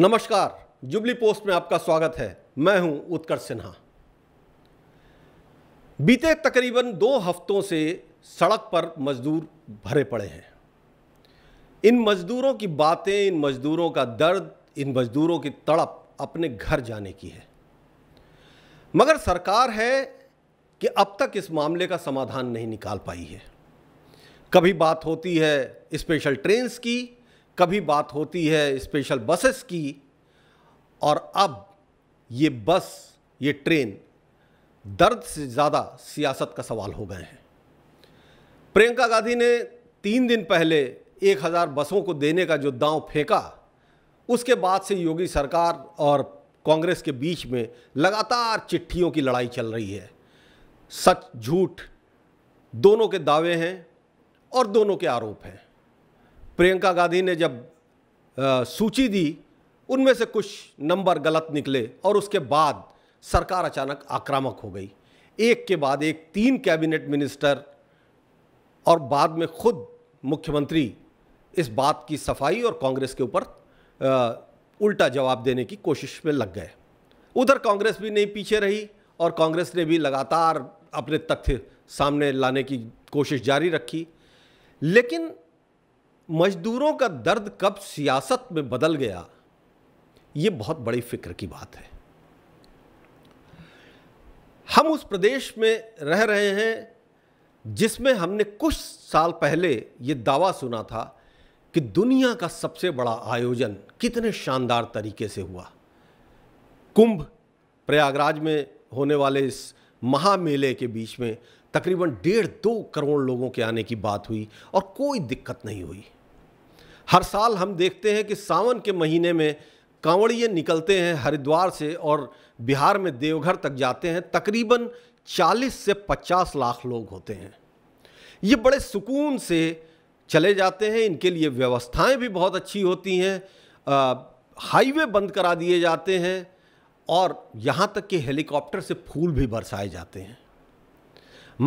नमस्कार jubilee post में आपका स्वागत है मैं हूं उत्कर्ष सिन्हा बीते तकरीबन दो हफ्तों से सड़क पर मजदूर भरे पड़े हैं इन मजदूरों की बातें इन मजदूरों का दर्द इन मजदूरों की तड़प अपने घर जाने की है मगर सरकार है कि अब तक इस मामले का समाधान नहीं निकाल पाई है कभी बात होती है स्पेशल ट्रेन्स की कभी बात होती है स्पेशल बसेस की और अब ये बस ये ट्रेन दर्द से ज़्यादा सियासत का सवाल हो गए हैं प्रियंका गांधी ने तीन दिन पहले एक हज़ार बसों को देने का जो दांव फेंका उसके बाद से योगी सरकार और कांग्रेस के बीच में लगातार चिट्ठियों की लड़ाई चल रही है सच झूठ दोनों के दावे हैं और दोनों के आरोप हैं प्रियंका गांधी ने जब आ, सूची दी उनमें से कुछ नंबर गलत निकले और उसके बाद सरकार अचानक आक्रामक हो गई एक के बाद एक तीन कैबिनेट मिनिस्टर और बाद में खुद मुख्यमंत्री इस बात की सफाई और कांग्रेस के ऊपर उल्टा जवाब देने की कोशिश में लग गए उधर कांग्रेस भी नहीं पीछे रही और कांग्रेस ने भी लगातार अपने तथ्य सामने लाने की कोशिश जारी रखी लेकिन मजदूरों का दर्द कब सियासत में बदल गया ये बहुत बड़ी फिक्र की बात है हम उस प्रदेश में रह रहे हैं जिसमें हमने कुछ साल पहले ये दावा सुना था कि दुनिया का सबसे बड़ा आयोजन कितने शानदार तरीके से हुआ कुंभ प्रयागराज में होने वाले इस महामेले के बीच में तकरीबन डेढ़ दो करोड़ लोगों के आने की बात हुई और कोई दिक्कत नहीं हुई हर साल हम देखते हैं कि सावन के महीने में कांवड़िए निकलते हैं हरिद्वार से और बिहार में देवघर तक जाते हैं तकरीबन 40 से 50 लाख लोग होते हैं ये बड़े सुकून से चले जाते हैं इनके लिए व्यवस्थाएं भी बहुत अच्छी होती हैं हाईवे बंद करा दिए जाते हैं और यहाँ तक कि हेलीकॉप्टर से फूल भी बरसाए जाते हैं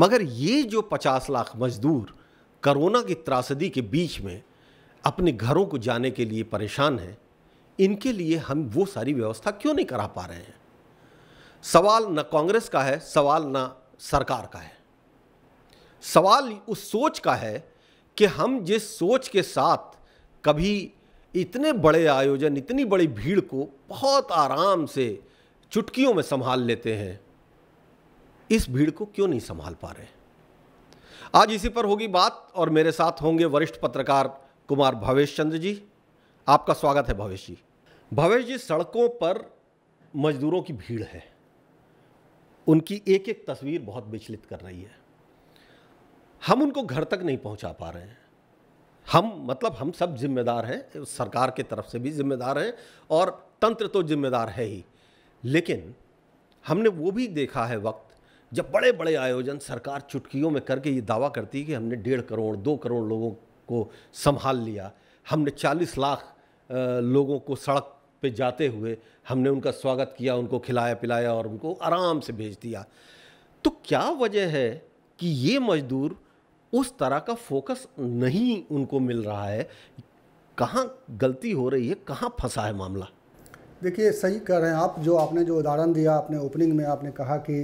मगर ये जो 50 लाख मजदूर कोरोना की त्रासदी के बीच में अपने घरों को जाने के लिए परेशान हैं इनके लिए हम वो सारी व्यवस्था क्यों नहीं करा पा रहे हैं सवाल ना कांग्रेस का है सवाल ना सरकार का है सवाल उस सोच का है कि हम जिस सोच के साथ कभी इतने बड़े आयोजन इतनी बड़ी भीड़ को बहुत आराम से चुटकियों में संभाल लेते हैं इस भीड़ को क्यों नहीं संभाल पा रहे आज इसी पर होगी बात और मेरे साथ होंगे वरिष्ठ पत्रकार कुमार भवेश चंद्र जी आपका स्वागत है भवेश जी भवेश जी सड़कों पर मजदूरों की भीड़ है उनकी एक एक तस्वीर बहुत विचलित कर रही है हम उनको घर तक नहीं पहुंचा पा रहे हैं हम मतलब हम सब जिम्मेदार हैं सरकार के तरफ से भी जिम्मेदार हैं और तंत्र तो जिम्मेदार है ही लेकिन हमने वो भी देखा है वक्त जब बड़े बड़े आयोजन सरकार चुटकियों में करके ये दावा करती है कि हमने डेढ़ करोड़ दो करोड़ लोगों को संभाल लिया हमने 40 लाख लोगों को सड़क पे जाते हुए हमने उनका स्वागत किया उनको खिलाया पिलाया और उनको आराम से भेज दिया तो क्या वजह है कि ये मजदूर उस तरह का फोकस नहीं उनको मिल रहा है कहाँ गलती हो रही है कहाँ फंसा है मामला देखिए सही कह रहे हैं आप जो आपने जो उदाहरण दिया आपने ओपनिंग में आपने कहा कि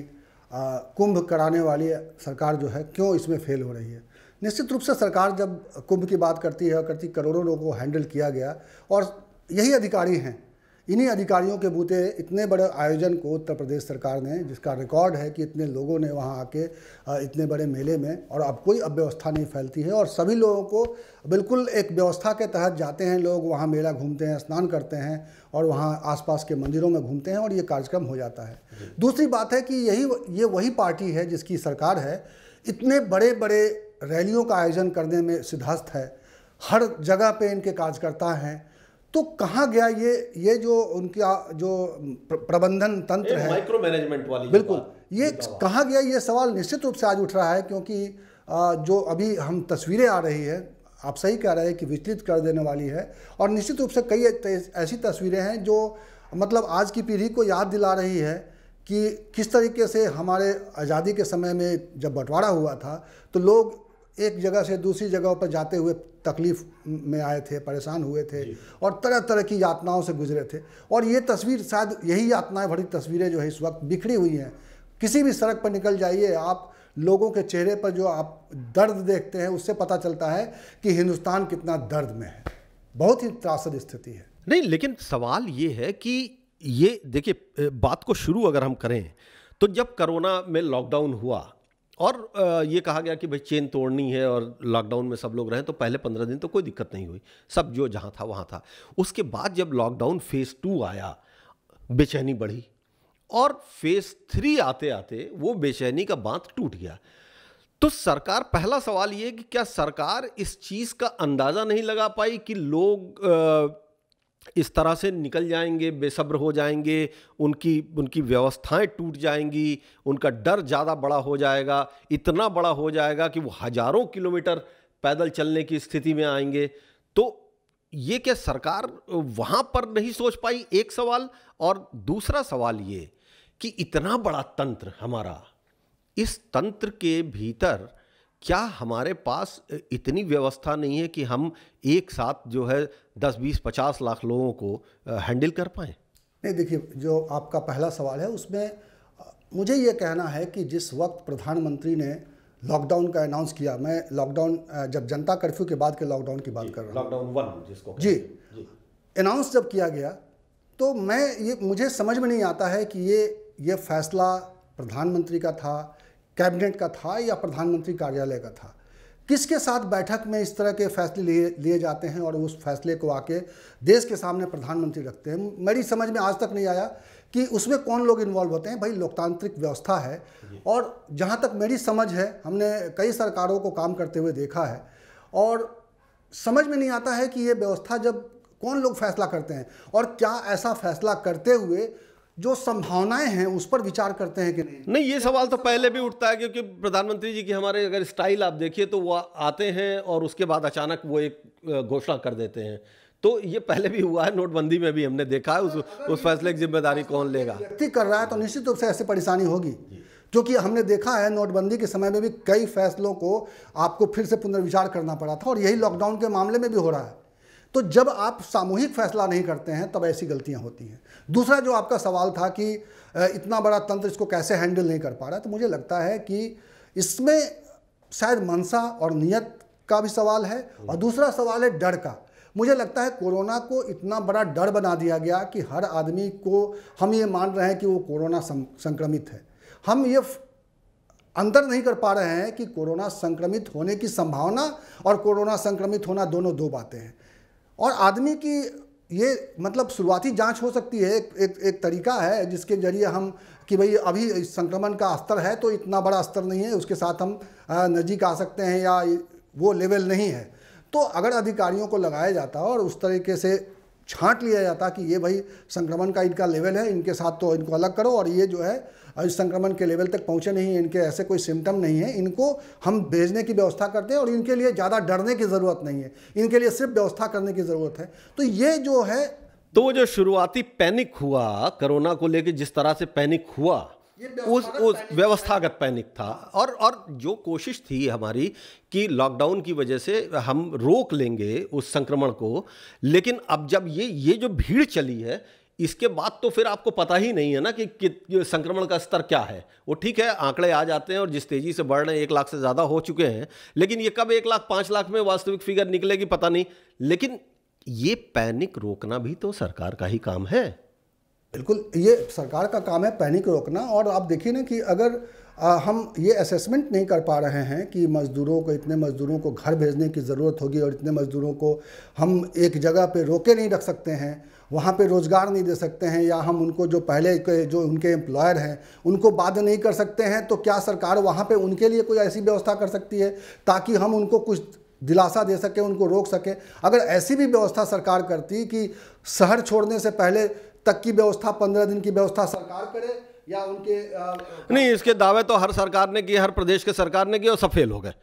कुंभ कराने वाली सरकार जो है क्यों इसमें फेल हो रही है निश्चित रूप से सरकार जब कुंभ की बात करती है करती करोड़ों लोगों को हैंडल किया गया और यही अधिकारी हैं इन्हीं अधिकारियों के बूते इतने बड़े आयोजन को उत्तर प्रदेश सरकार ने जिसका रिकॉर्ड है कि इतने लोगों ने वहाँ आके इतने बड़े मेले में और अब कोई अव्यवस्था नहीं फैलती है और सभी लोगों को बिल्कुल एक व्यवस्था के तहत जाते हैं लोग वहाँ मेला घूमते हैं स्नान करते हैं और वहाँ आसपास के मंदिरों में घूमते हैं और ये कार्यक्रम हो जाता है दूसरी बात है कि यही ये वही पार्टी है जिसकी सरकार है इतने बड़े बड़े रैलियों का आयोजन करने में सिद्धस्त है हर जगह पे इनके कार्यकर्ता हैं तो कहाँ गया ये ये जो उनका जो प्रबंधन तंत्र है माइक्रो मैनेजमेंट वाली बिल्कुल ये कहाँ गया ये सवाल निश्चित रूप से आज उठ रहा है क्योंकि जो अभी हम तस्वीरें आ रही है आप सही कह रहे हैं कि विचलित कर देने वाली है और निश्चित रूप से कई ऐसी तस्वीरें हैं जो मतलब आज की पीढ़ी को याद दिला रही है कि किस तरीके से हमारे आज़ादी के समय में जब बंटवारा हुआ था तो लोग एक जगह से दूसरी जगह पर जाते हुए तकलीफ़ में आए थे परेशान हुए थे और तरह तरह की यातनाओं से गुजरे थे और ये तस्वीर शायद यही यातनाएं भरी तस्वीरें जो है इस वक्त बिखरी हुई हैं किसी भी सड़क पर निकल जाइए आप लोगों के चेहरे पर जो आप दर्द देखते हैं उससे पता चलता है कि हिंदुस्तान कितना दर्द में है बहुत ही त्रासद स्थिति है नहीं लेकिन सवाल ये है कि ये देखिए बात को शुरू अगर हम करें तो जब कोरोना में लॉकडाउन हुआ और ये कहा गया कि भाई चेन तोड़नी है और लॉकडाउन में सब लोग रहे तो पहले पंद्रह दिन तो कोई दिक्कत नहीं हुई सब जो जहाँ था वहाँ था उसके बाद जब लॉकडाउन फेज़ टू आया बेचैनी बढ़ी और फेज़ थ्री आते आते वो बेचैनी का बांध टूट गया तो सरकार पहला सवाल ये कि क्या सरकार इस चीज़ का अंदाज़ा नहीं लगा पाई कि लोग आ, इस तरह से निकल जाएंगे बेसब्र हो जाएंगे उनकी उनकी व्यवस्थाएं टूट जाएंगी उनका डर ज़्यादा बड़ा हो जाएगा इतना बड़ा हो जाएगा कि वो हज़ारों किलोमीटर पैदल चलने की स्थिति में आएंगे तो ये क्या सरकार वहाँ पर नहीं सोच पाई एक सवाल और दूसरा सवाल ये कि इतना बड़ा तंत्र हमारा इस तंत्र के भीतर क्या हमारे पास इतनी व्यवस्था नहीं है कि हम एक साथ जो है दस बीस पचास लाख लोगों को हैंडल कर पाएँ नहीं देखिए जो आपका पहला सवाल है उसमें मुझे ये कहना है कि जिस वक्त प्रधानमंत्री ने लॉकडाउन का अनाउंस किया मैं लॉकडाउन जब जनता कर्फ्यू के बाद के लॉकडाउन की बात कर रहा हूँ लॉकडाउन वन जिसको जी अनाउंस जब किया गया तो मैं ये मुझे समझ में नहीं आता है कि ये ये फैसला प्रधानमंत्री का था कैबिनेट का था या प्रधानमंत्री कार्यालय का था किसके साथ बैठक में इस तरह के फैसले लिए लिए जाते हैं और उस फैसले को आके देश के सामने प्रधानमंत्री रखते हैं मेरी समझ में आज तक नहीं आया कि उसमें कौन लोग इन्वॉल्व होते हैं भाई लोकतांत्रिक व्यवस्था है और जहाँ तक मेरी समझ है हमने कई सरकारों को काम करते हुए देखा है और समझ में नहीं आता है कि ये व्यवस्था जब कौन लोग फैसला करते हैं और क्या ऐसा फैसला करते हुए जो संभावनाएं हैं उस पर विचार करते हैं कि नहीं नहीं ये सवाल तो पहले भी उठता है क्योंकि प्रधानमंत्री जी की हमारे अगर स्टाइल आप देखिए तो वो आते हैं और उसके बाद अचानक वो एक घोषणा कर देते हैं तो ये पहले भी हुआ है नोटबंदी में भी हमने देखा है उस उस फैसले की जिम्मेदारी कौन लेगा व्यक्ति कर रहा है तो निश्चित रूप से ऐसी परेशानी होगी क्योंकि हमने देखा है नोटबंदी के समय में भी कई फैसलों को आपको फिर से पुनर्विचार करना पड़ा था और यही लॉकडाउन के मामले में भी हो रहा है तो जब आप सामूहिक फैसला नहीं करते हैं तब ऐसी गलतियां होती हैं दूसरा जो आपका सवाल था कि इतना बड़ा तंत्र इसको कैसे हैंडल नहीं कर पा रहा तो मुझे लगता है कि इसमें शायद मनसा और नियत का भी सवाल है और दूसरा सवाल है डर का मुझे लगता है कोरोना को इतना बड़ा डर बना दिया गया कि हर आदमी को हम ये मान रहे हैं कि वो कोरोना संक्रमित है हम ये अंदर नहीं कर पा रहे हैं कि कोरोना संक्रमित होने की संभावना और कोरोना संक्रमित होना दोनों दो बातें हैं और आदमी की ये मतलब शुरुआती जांच हो सकती है एक एक, एक तरीका है जिसके जरिए हम कि भाई अभी संक्रमण का स्तर है तो इतना बड़ा स्तर नहीं है उसके साथ हम नज़दीक आ सकते हैं या वो लेवल नहीं है तो अगर अधिकारियों को लगाया जाता और उस तरीके से छांट लिया जाता कि ये भाई संक्रमण का इनका लेवल है इनके साथ तो इनको अलग करो और ये जो है इस संक्रमण के लेवल तक पहुँचे नहीं इनके ऐसे कोई सिम्टम नहीं है इनको हम भेजने की व्यवस्था करते हैं और इनके लिए ज़्यादा डरने की ज़रूरत नहीं है इनके लिए सिर्फ व्यवस्था करने की ज़रूरत है तो ये जो है तो वो जो शुरुआती पैनिक हुआ कोरोना को लेकर जिस तरह से पैनिक हुआ उस उस व्यवस्थागत पैनिक था और और जो कोशिश थी हमारी कि लॉकडाउन की वजह से हम रोक लेंगे उस संक्रमण को लेकिन अब जब ये ये जो भीड़ चली है इसके बाद तो फिर आपको पता ही नहीं है ना कि, कि संक्रमण का स्तर क्या है वो ठीक है आंकड़े आ जाते हैं और जिस तेज़ी से बढ़ रहे हैं एक लाख से ज़्यादा हो चुके हैं लेकिन ये कब एक लाख पाँच लाख में वास्तविक फिगर निकलेगी पता नहीं लेकिन ये पैनिक रोकना भी तो सरकार का ही काम है बिल्कुल ये सरकार का काम है पैनिक रोकना और आप देखिए ना कि अगर आ, हम ये असेसमेंट नहीं कर पा रहे हैं कि मज़दूरों को इतने मज़दूरों को घर भेजने की ज़रूरत होगी और इतने मज़दूरों को हम एक जगह पे रोके नहीं रख सकते हैं वहाँ पे रोज़गार नहीं दे सकते हैं या हम उनको जो पहले के जो उनके एम्प्लॉयर हैं उनको बाध्य नहीं कर सकते हैं तो क्या सरकार वहाँ पर उनके लिए कोई ऐसी व्यवस्था कर सकती है ताकि हम उनको कुछ दिलासा दे सकें उनको रोक सकें अगर ऐसी भी व्यवस्था सरकार करती कि शहर छोड़ने से पहले तक की व्यवस्था पंद्रह दिन की व्यवस्था सरकार करे या उनके आ, नहीं इसके दावे तो हर सरकार ने किए हर प्रदेश के सरकार ने किए और सब फेल हो गए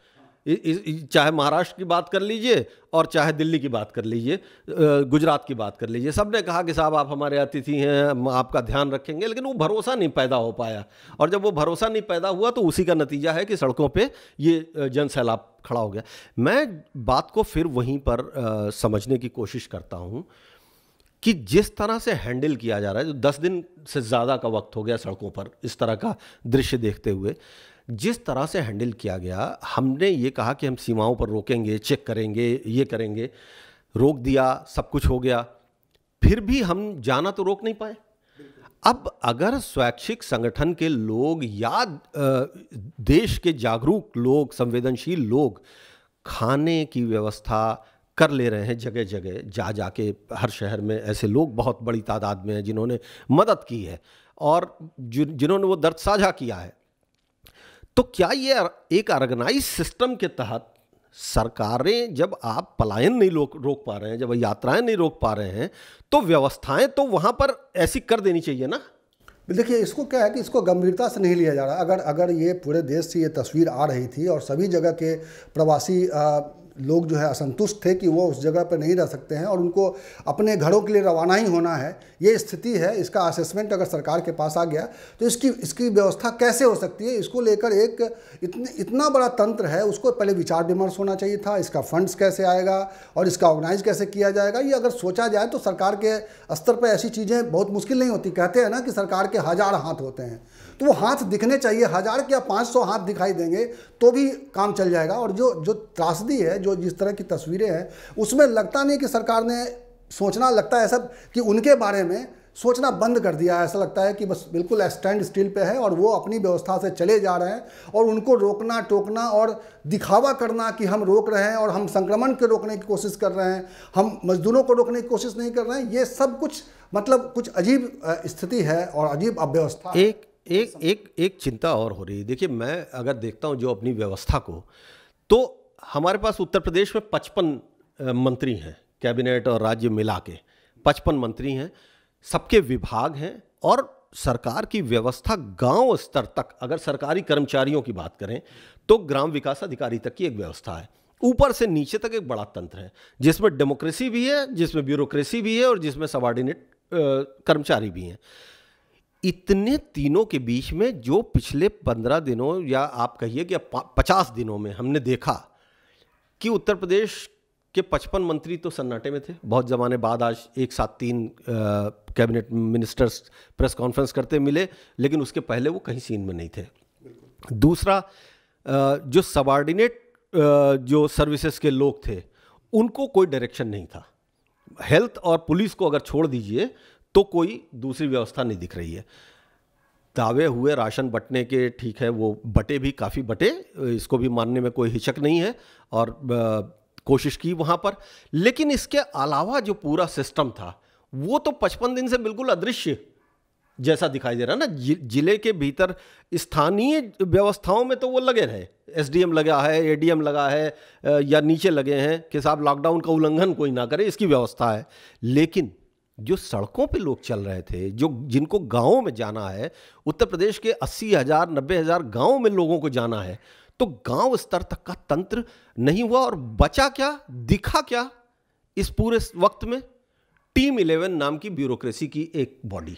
चाहे महाराष्ट्र की बात कर लीजिए और चाहे दिल्ली की बात कर लीजिए गुजरात की बात कर लीजिए सब ने कहा कि साहब आप हमारे अतिथि हैं हम आपका ध्यान रखेंगे लेकिन वो भरोसा नहीं पैदा हो पाया और जब वो भरोसा नहीं पैदा हुआ तो उसी का नतीजा है कि सड़कों पे ये जन सैलाब खड़ा हो गया मैं बात को फिर वहीं पर आ, समझने की कोशिश करता हूँ कि जिस तरह से हैंडल किया जा रहा है जो दस दिन से ज़्यादा का वक्त हो गया सड़कों पर इस तरह का दृश्य देखते हुए जिस तरह से हैंडल किया गया हमने ये कहा कि हम सीमाओं पर रोकेंगे चेक करेंगे ये करेंगे रोक दिया सब कुछ हो गया फिर भी हम जाना तो रोक नहीं पाए अब अगर स्वैच्छिक संगठन के लोग या देश के जागरूक लोग संवेदनशील लोग खाने की व्यवस्था कर ले रहे हैं जगह जगह जा जा के हर शहर में ऐसे लोग बहुत बड़ी तादाद में हैं जिन्होंने मदद की है और जिन्होंने वो दर्द साझा किया है तो क्या ये एक ऑर्गेनाइज सिस्टम के तहत सरकारें जब आप पलायन नहीं रोक रोक पा रहे हैं जब यात्राएं नहीं रोक पा रहे हैं तो व्यवस्थाएं तो वहाँ पर ऐसी कर देनी चाहिए ना देखिए इसको क्या है कि इसको गंभीरता से नहीं लिया जा रहा अगर अगर ये पूरे देश से ये तस्वीर आ रही थी और सभी जगह के प्रवासी आ, लोग जो है असंतुष्ट थे कि वो उस जगह पर नहीं रह सकते हैं और उनको अपने घरों के लिए रवाना ही होना है ये स्थिति है इसका असेसमेंट अगर सरकार के पास आ गया तो इसकी इसकी व्यवस्था कैसे हो सकती है इसको लेकर एक इतने इतना बड़ा तंत्र है उसको पहले विचार विमर्श होना चाहिए था इसका फंड्स कैसे आएगा और इसका ऑर्गेनाइज कैसे किया जाएगा ये अगर सोचा जाए तो सरकार के स्तर पर ऐसी चीज़ें बहुत मुश्किल नहीं होती कहते हैं ना कि सरकार के हज़ार हाथ होते हैं तो वो हाथ दिखने चाहिए हज़ार या पाँच सौ हाथ दिखाई देंगे तो भी काम चल जाएगा और जो जो त्रासदी है जो जिस तरह की तस्वीरें हैं उसमें लगता नहीं कि सरकार ने सोचना लगता है सब कि उनके बारे में सोचना बंद कर दिया है ऐसा लगता है कि बस बिल्कुल स्टैंड स्टील पे है और वो अपनी व्यवस्था से चले जा रहे हैं और उनको रोकना टोकना और दिखावा करना कि हम रोक रहे हैं और हम संक्रमण के रोकने की कोशिश कर रहे हैं हम मजदूरों को रोकने की कोशिश नहीं कर रहे हैं ये सब कुछ मतलब कुछ अजीब स्थिति है और अजीब अव्यवस्था एक एक एक एक चिंता और हो रही है देखिए मैं अगर देखता हूँ जो अपनी व्यवस्था को तो हमारे पास उत्तर प्रदेश में पचपन मंत्री हैं कैबिनेट और राज्य मिला के पचपन मंत्री हैं सबके विभाग हैं और सरकार की व्यवस्था गांव स्तर तक अगर सरकारी कर्मचारियों की बात करें तो ग्राम विकास अधिकारी तक की एक व्यवस्था है ऊपर से नीचे तक एक बड़ा तंत्र है जिसमें डेमोक्रेसी भी है जिसमें ब्यूरोक्रेसी भी है और जिसमें सबॉर्डिनेट कर्मचारी भी हैं इतने तीनों के बीच में जो पिछले पंद्रह दिनों या आप कहिए कि पचास दिनों में हमने देखा कि उत्तर प्रदेश के पचपन मंत्री तो सन्नाटे में थे बहुत ज़माने बाद आज एक साथ तीन कैबिनेट मिनिस्टर्स प्रेस कॉन्फ्रेंस करते मिले लेकिन उसके पहले वो कहीं सीन में नहीं थे दूसरा आ, जो सबॉर्डिनेट जो सर्विसेज के लोग थे उनको कोई डायरेक्शन नहीं था हेल्थ और पुलिस को अगर छोड़ दीजिए तो कोई दूसरी व्यवस्था नहीं दिख रही है दावे हुए राशन बटने के ठीक है वो बटे भी काफ़ी बटे इसको भी मानने में कोई हिचक नहीं है और कोशिश की वहाँ पर लेकिन इसके अलावा जो पूरा सिस्टम था वो तो पचपन दिन से बिल्कुल अदृश्य जैसा दिखाई दे रहा है ना जिले के भीतर स्थानीय व्यवस्थाओं में तो वो लगे रहे एसडीएम लगा है ए लगा है या नीचे लगे हैं कि साहब लॉकडाउन का उल्लंघन कोई ना करे इसकी व्यवस्था है लेकिन जो सड़कों पे लोग चल रहे थे जो जिनको गांवों में जाना है उत्तर प्रदेश के अस्सी हज़ार नब्बे हज़ार गाँव में लोगों को जाना है तो गांव स्तर तक का तंत्र नहीं हुआ और बचा क्या दिखा क्या इस पूरे वक्त में टीम इलेवन नाम की ब्यूरोक्रेसी की एक बॉडी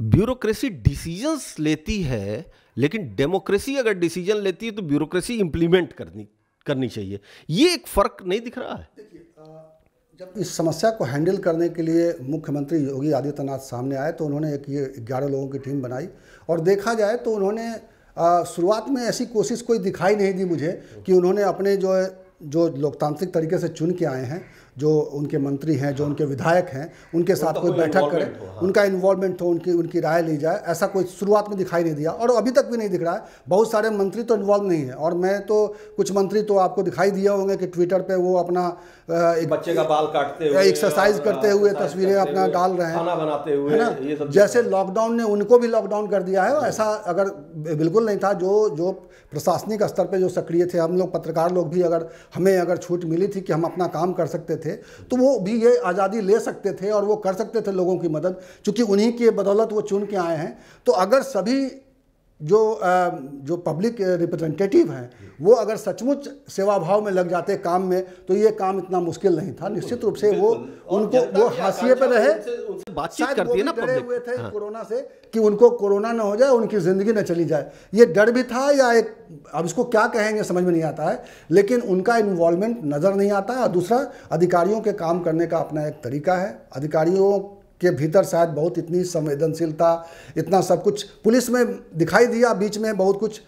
ब्यूरोक्रेसी डिसीजंस लेती है लेकिन डेमोक्रेसी अगर डिसीजन लेती है तो ब्यूरोक्रेसी इंप्लीमेंट करनी करनी चाहिए यह एक फर्क नहीं दिख रहा है जब इस समस्या को हैंडल करने के लिए मुख्यमंत्री योगी आदित्यनाथ सामने आए तो उन्होंने एक ये ग्यारह लोगों की टीम बनाई और देखा जाए तो उन्होंने शुरुआत में ऐसी कोशिश कोई दिखाई नहीं दी मुझे कि उन्होंने अपने जो जो लोकतांत्रिक तरीके से चुन के आए हैं जो उनके मंत्री हैं जो हाँ। उनके विधायक हैं उनके साथ कोई बैठक करें हाँ। उनका इन्वॉल्वमेंट हो उनकी उनकी राय ली जाए ऐसा कोई शुरुआत में दिखाई नहीं दिया और अभी तक भी नहीं दिख रहा है बहुत सारे मंत्री तो इन्वॉल्व नहीं है और मैं तो कुछ मंत्री तो आपको दिखाई दिए होंगे कि ट्विटर पर वो अपना एक, बच्चे का बाल काटते हुए एक्सरसाइज हाँ, करते हुए तस्वीरें अपना डाल रहे हैं बनाते हुए है ना जैसे लॉकडाउन ने उनको भी लॉकडाउन कर दिया है ऐसा अगर बिल्कुल नहीं था जो जो प्रशासनिक स्तर पर जो सक्रिय थे हम लोग पत्रकार लोग भी अगर हमें अगर छूट मिली थी कि हम अपना काम कर सकते थे थे तो वो भी ये आज़ादी ले सकते थे और वो कर सकते थे लोगों की मदद चूँकि उन्हीं के बदौलत वो चुन के आए हैं तो अगर सभी जो जो पब्लिक रिप्रेजेंटेटिव हैं वो अगर सचमुच सेवा भाव में लग जाते काम में तो ये काम इतना मुश्किल नहीं था निश्चित रूप से वो उनको वो हाशिए पर रहे बातचीत करती ना डरे हुए थे हाँ। कोरोना से कि उनको कोरोना ना हो जाए उनकी ज़िंदगी ना चली जाए ये डर भी था या एक अब इसको क्या कहेंगे समझ में नहीं आता है लेकिन उनका इन्वॉल्वमेंट नज़र नहीं आता और दूसरा अधिकारियों के काम करने का अपना एक तरीका है अधिकारियों के भीतर शायद बहुत इतनी संवेदनशीलता इतना सब कुछ पुलिस में दिखाई दिया बीच में बहुत कुछ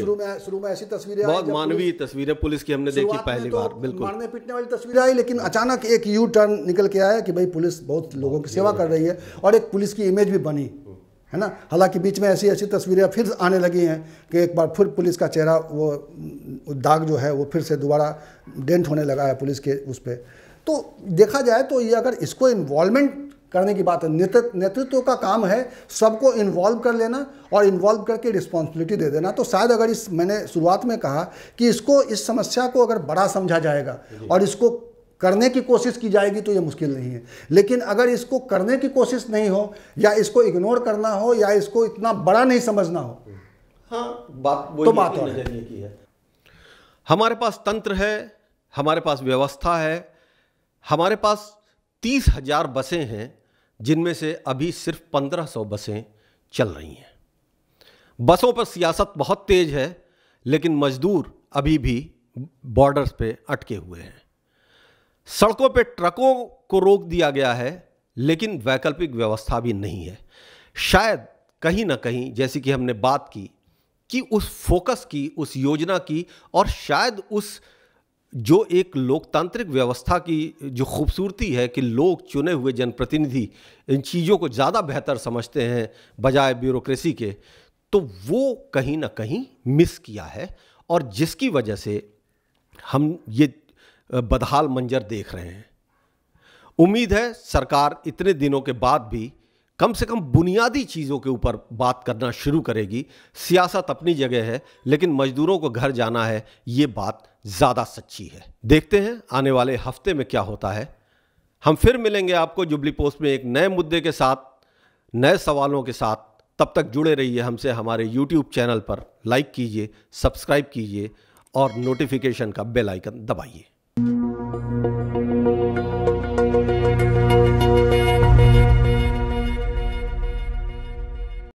शुरू में शुरू में ऐसी तस्वीरें बहुत मानवीय तस्वीरें पुलिस की हमने देखी पहली तो बार बिल्कुल मारने पीटने वाली तस्वीरें आई लेकिन अचानक एक यू टर्न निकल के आया कि भाई पुलिस बहुत लोगों की सेवा कर रही है और एक पुलिस की इमेज भी बनी है ना हालांकि बीच में ऐसी ऐसी तस्वीरें फिर आने लगी हैं कि एक बार फिर पुलिस का चेहरा वो दाग जो है वो फिर से दोबारा डेंट होने लगा है पुलिस के उस पर तो देखा जाए तो ये अगर इसको इन्वॉल्वमेंट करने की बात है नेतृत्व का काम है सबको इन्वॉल्व कर लेना और इन्वॉल्व करके रिस्पॉन्सिबिलिटी दे देना तो शायद अगर इस मैंने शुरुआत में कहा कि इसको इस समस्या को अगर बड़ा समझा जाएगा और इसको करने की कोशिश की जाएगी तो ये मुश्किल नहीं है लेकिन अगर इसको करने की कोशिश नहीं हो या इसको इग्नोर करना हो या इसको इतना बड़ा नहीं समझना हो हाँ बात तो बात और है।, है हमारे पास तंत्र है हमारे पास व्यवस्था है हमारे पास तीस हजार बसें हैं जिनमें से अभी सिर्फ 1500 बसें चल रही हैं बसों पर सियासत बहुत तेज़ है लेकिन मजदूर अभी भी बॉर्डर्स पे अटके हुए हैं सड़कों पे ट्रकों को रोक दिया गया है लेकिन वैकल्पिक व्यवस्था भी नहीं है शायद कहीं ना कहीं जैसे कि हमने बात की कि उस फोकस की उस योजना की और शायद उस जो एक लोकतांत्रिक व्यवस्था की जो खूबसूरती है कि लोग चुने हुए जनप्रतिनिधि इन चीज़ों को ज़्यादा बेहतर समझते हैं बजाय ब्यूरोक्रेसी के तो वो कहीं ना कहीं मिस किया है और जिसकी वजह से हम ये बदहाल मंजर देख रहे हैं उम्मीद है सरकार इतने दिनों के बाद भी कम से कम बुनियादी चीज़ों के ऊपर बात करना शुरू करेगी सियासत अपनी जगह है लेकिन मजदूरों को घर जाना है ये बात ज़्यादा सच्ची है देखते हैं आने वाले हफ्ते में क्या होता है हम फिर मिलेंगे आपको जुबली पोस्ट में एक नए मुद्दे के साथ नए सवालों के साथ तब तक जुड़े रहिए हमसे हमारे यूट्यूब चैनल पर लाइक कीजिए सब्सक्राइब कीजिए और नोटिफिकेशन का बेल आइकन दबाइए